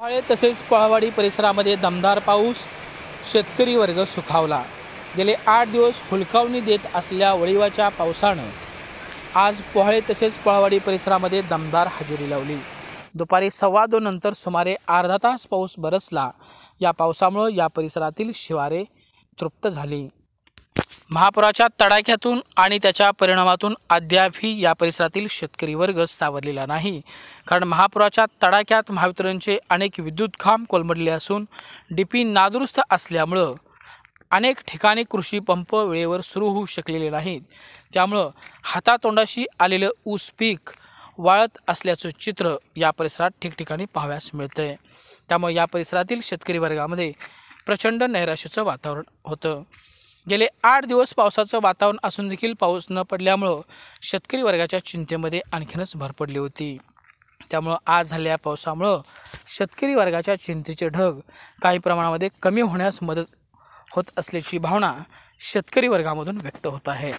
पाळे तसेच पळवाडी परिसरामध्ये दमदार पाऊस शेतकरी वर्ग सुखावला गेले आठ दिवस हुलकावणी देत असलेल्या वळीवाच्या पावसानं आज पोहाळे तसेच पळवाडी परिसरामध्ये दमदार हजेरी लावली दुपारी सव्वा दोन नंतर सुमारे अर्धा तास पाऊस बरसला या पावसामुळं या परिसरातील शिवारे तृप्त झाली महापुराच्या तडाख्यातून आणि त्याच्या परिणामातून अद्यापही या परिसरातील शेतकरी वर्ग सावरलेला नाही कारण महापुराच्या तडाख्यात महावितरणचे अनेक विद्युत खांब कोलमडले असून डीपी नादुरुस्त असल्यामुळं अनेक ठिकाणी कृषी पंप वेळेवर सुरू होऊ शकलेले नाहीत त्यामुळं हातातोंडाशी आलेलं ऊस पीक वाळत असल्याचं चित्र या परिसरात ठिकठिकाणी पाहाव्यास मिळतं आहे त्यामुळे या परिसरातील शेतकरी वर्गामध्ये प्रचंड नैराश्याचं वातावरण होतं गेले आठ दिवस पावसाचं वातावरण असून देखील पाऊस न पडल्यामुळं शेतकरी वर्गाच्या चिंतेमध्ये आणखीनच भर पडली होती त्यामुळं आज झालेल्या पावसामुळं शेतकरी वर्गाच्या चिंतेचे ढग काही प्रमाणामध्ये कमी होण्यास मदत होत असल्याची भावना शेतकरी वर्गामधून व्यक्त होत आहे